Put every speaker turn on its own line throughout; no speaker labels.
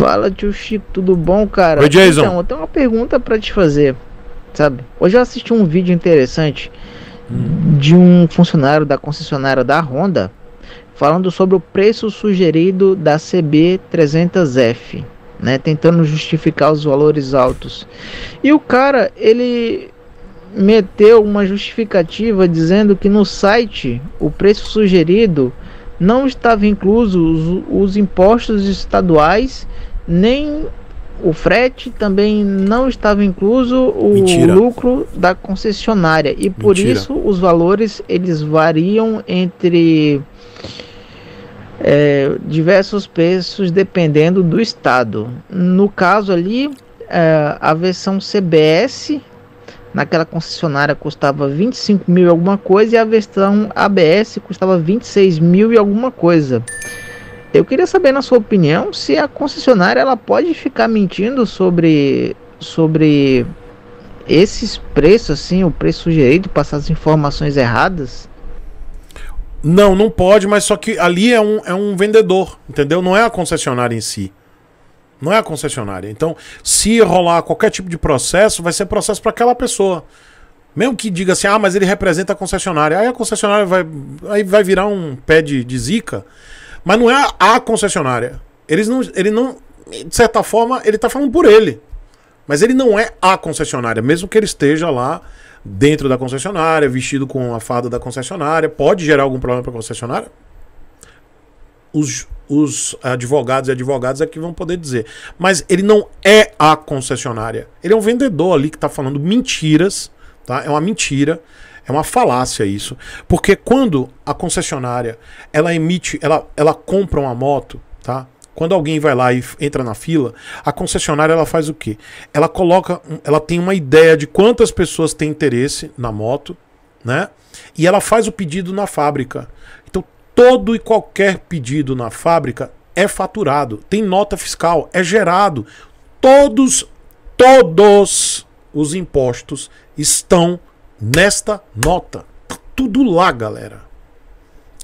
Fala, tio Chico, tudo bom, cara? Oi, então, Jason. Então, eu tenho uma pergunta para te fazer, sabe? Hoje eu assisti um vídeo interessante de um funcionário da concessionária da Honda falando sobre o preço sugerido da CB300F, né? Tentando justificar os valores altos. E o cara, ele meteu uma justificativa dizendo que no site o preço sugerido não estava incluso os, os impostos estaduais nem o frete também não estava incluso o Mentira. lucro da concessionária e por Mentira. isso os valores eles variam entre é, diversos preços dependendo do estado. No caso ali, é, a versão CBS naquela concessionária custava 25 mil e alguma coisa e a versão ABS custava 26 mil e alguma coisa. Eu queria saber, na sua opinião, se a concessionária ela pode ficar mentindo sobre, sobre esses preços, assim, o preço sugerido, passar as informações erradas?
Não, não pode, mas só que ali é um, é um vendedor, entendeu? Não é a concessionária em si. Não é a concessionária. Então, se rolar qualquer tipo de processo, vai ser processo para aquela pessoa. Mesmo que diga assim, ah, mas ele representa a concessionária. Aí a concessionária vai, aí vai virar um pé de, de zica mas não é a concessionária. Eles não, ele não, de certa forma, ele está falando por ele. Mas ele não é a concessionária, mesmo que ele esteja lá dentro da concessionária, vestido com a farda da concessionária, pode gerar algum problema para a concessionária? Os, os advogados e advogadas é que vão poder dizer. Mas ele não é a concessionária. Ele é um vendedor ali que está falando mentiras, tá? É uma mentira. É uma falácia isso. Porque quando a concessionária ela emite, ela, ela compra uma moto, tá? Quando alguém vai lá e entra na fila, a concessionária ela faz o quê? Ela coloca, ela tem uma ideia de quantas pessoas têm interesse na moto, né? E ela faz o pedido na fábrica. Então, todo e qualquer pedido na fábrica é faturado, tem nota fiscal, é gerado. Todos, todos os impostos estão nesta nota. Tá tudo lá, galera.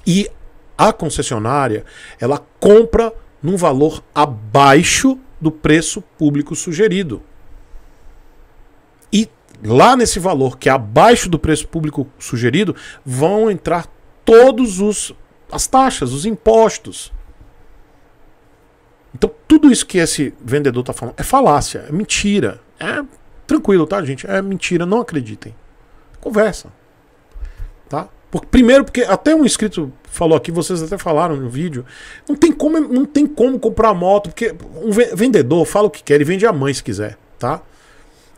E a concessionária, ela compra num valor abaixo do preço público sugerido. E lá nesse valor, que é abaixo do preço público sugerido, vão entrar todos os as taxas, os impostos. Então, tudo isso que esse vendedor está falando é falácia, é mentira. É tranquilo, tá, gente? É mentira, não acreditem. Conversa. Tá? primeiro, porque até um inscrito falou aqui, vocês até falaram no vídeo, não tem como, não tem como comprar moto, porque um vendedor fala o que quer, ele vende a mãe se quiser, tá?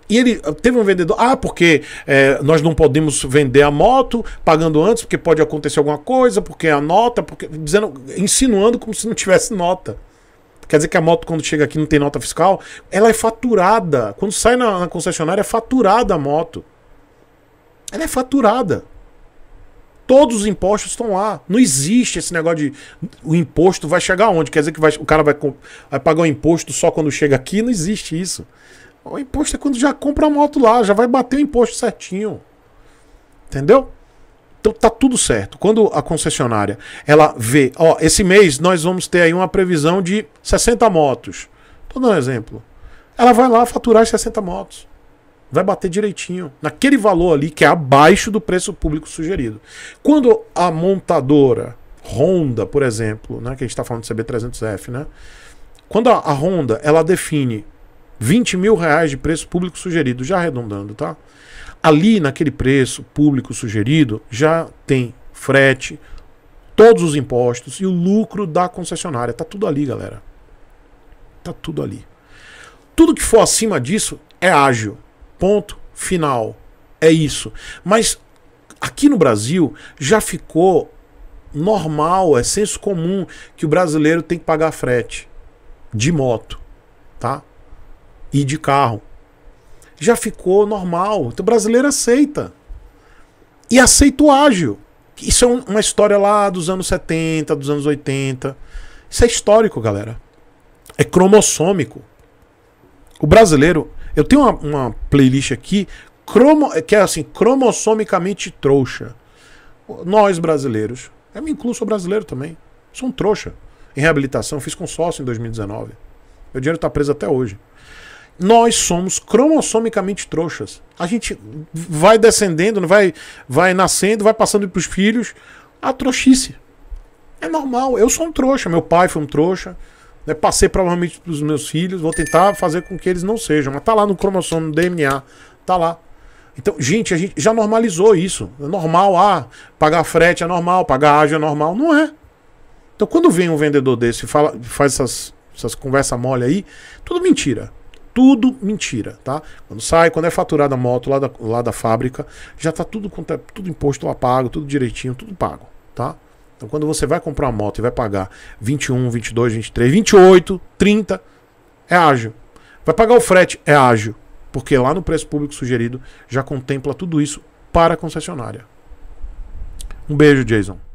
E ele teve um vendedor, ah, porque é, nós não podemos vender a moto pagando antes, porque pode acontecer alguma coisa, porque a nota, porque dizendo, insinuando como se não tivesse nota. Quer dizer que a moto, quando chega aqui, não tem nota fiscal? Ela é faturada. Quando sai na, na concessionária, é faturada a moto ela é faturada. Todos os impostos estão lá. Não existe esse negócio de o imposto vai chegar onde? Quer dizer que vai, o cara vai, vai pagar o um imposto só quando chega aqui? Não existe isso. O imposto é quando já compra a moto lá, já vai bater o imposto certinho. Entendeu? Então tá tudo certo. Quando a concessionária ela vê, ó, esse mês nós vamos ter aí uma previsão de 60 motos. Tô dando um exemplo. Ela vai lá faturar as 60 motos vai bater direitinho naquele valor ali que é abaixo do preço público sugerido. Quando a montadora Honda, por exemplo, né, que a gente está falando de CB300F, né, quando a, a Honda ela define 20 mil reais de preço público sugerido, já arredondando, tá? Ali naquele preço público sugerido já tem frete, todos os impostos e o lucro da concessionária. Tá tudo ali, galera. Tá tudo ali. Tudo que for acima disso é ágil Ponto final. É isso. Mas aqui no Brasil já ficou normal, é senso comum que o brasileiro tem que pagar frete de moto, tá? E de carro. Já ficou normal. Então, o brasileiro aceita. E aceita o ágil. Isso é uma história lá dos anos 70, dos anos 80. Isso é histórico, galera. É cromossômico. O brasileiro eu tenho uma, uma playlist aqui cromo, que é assim, cromossomicamente trouxa. Nós brasileiros, eu me incluo, sou brasileiro também, sou um trouxa. Em reabilitação, fiz consórcio em 2019. Meu dinheiro está preso até hoje. Nós somos cromossomicamente trouxas. A gente vai descendendo, vai, vai nascendo, vai passando para os filhos a trouxice. É normal. Eu sou um trouxa. Meu pai foi um trouxa. Né? Passei provavelmente para os meus filhos, vou tentar fazer com que eles não sejam. Mas tá lá no cromossomo, no DNA, tá lá. Então, gente, a gente já normalizou isso. É normal, ah, pagar frete é normal, pagar ágio é normal. Não é. Então, quando vem um vendedor desse e fala, faz essas, essas conversas mole aí, tudo mentira. Tudo mentira, tá? Quando sai, quando é faturada a moto lá da, lá da fábrica, já tá tudo, é, tudo imposto lá pago, tudo direitinho, tudo pago, tá? Então, quando você vai comprar uma moto e vai pagar 21, 22, 23, 28, 30, é ágil. Vai pagar o frete, é ágil. Porque lá no preço público sugerido já contempla tudo isso para a concessionária. Um beijo, Jason.